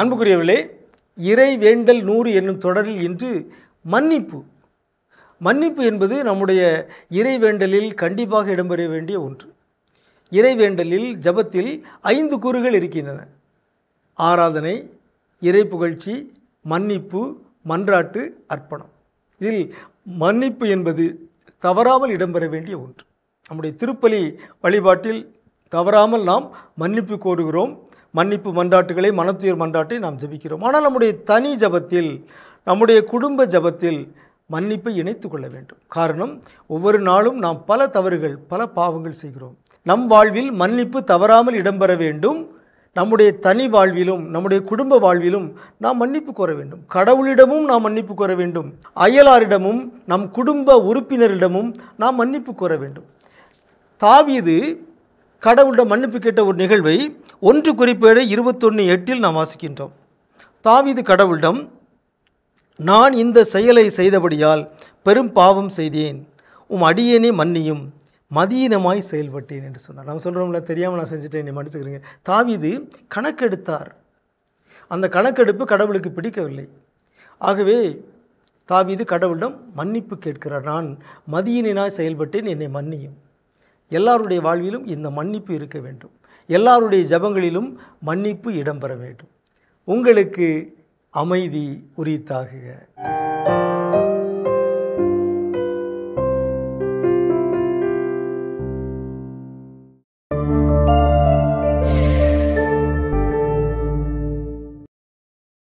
அன்புக்குரியவர்களே இறை வேண்டல் நூறு என்னும் தொடரில் இன்று மன்னிப்பு மன்னிப்பு என்பது நம்முடைய இறைவேண்டலில் கண்டிப்பாக இடம்பெற வேண்டிய ஒன்று இறைவேண்டலில் ஜபத்தில் ஐந்து கூறுகள் இருக்கின்றன ஆராதனை இறை புகழ்ச்சி மன்னிப்பு மன்றாட்டு அர்ப்பணம் இதில் மன்னிப்பு என்பது தவறாமல் இடம்பெற வேண்டிய ஒன்று நம்முடைய திருப்பலி வழிபாட்டில் தவறாமல் நாம் மன்னிப்பு கோருகிறோம் மன்னிப்பு மன்றாட்டுகளை மனத்துயர் மன்றாட்டை நாம் ஜபிக்கிறோம் ஆனால் நம்முடைய தனி ஜபத்தில் நம்முடைய குடும்ப ஜபத்தில் மன்னிப்பை இணைத்து கொள்ள வேண்டும் காரணம் ஒவ்வொரு நாளும் நாம் பல தவறுகள் பல பாவங்கள் செய்கிறோம் நம் வாழ்வில் மன்னிப்பு தவறாமல் இடம்பெற வேண்டும் நம்முடைய தனி வாழ்விலும் நம்முடைய குடும்ப வாழ்விலும் நாம் மன்னிப்பு கோர வேண்டும் கடவுளிடமும் நாம் மன்னிப்பு கோர வேண்டும் அயலாரிடமும் நம் குடும்ப உறுப்பினரிடமும் நாம் மன்னிப்பு கோர வேண்டும் தாவீது கடவுளிடம் மன்னிப்பு கேட்ட ஒரு நிகழ்வை ஒன்று குறிப்பேடு இருபத்தொன்று எட்டில் நாம் வாசிக்கின்றோம் தாவிது கடவுளிடம் நான் இந்த செயலை செய்தபடியால் பெரும் பாவம் செய்தேன் உம் அடியேனே மன்னியும் மதியினமாய் செயல்பட்டேன் என்று சொன்னார் நம்ம சொல்கிறோம்ல தெரியாமல் நான் செஞ்சுட்டேன் நீ மன்னிச்சுக்கிறீங்க தாவிது கணக்கெடுத்தார் அந்த கணக்கெடுப்பு கடவுளுக்கு பிடிக்கவில்லை ஆகவே தாவிது கடவுளிடம் மன்னிப்பு கேட்கிறார் நான் மதியினாய் செயல்பட்டேன் என்னை மன்னியும் எல்லாருடைய வாழ்விலும் இந்த மன்னிப்பு இருக்க வேண்டும் எல்லாருடைய ஜபங்களிலும் மன்னிப்பு இடம்பெற வேண்டும் உங்களுக்கு அமைதி உரித்தாகுக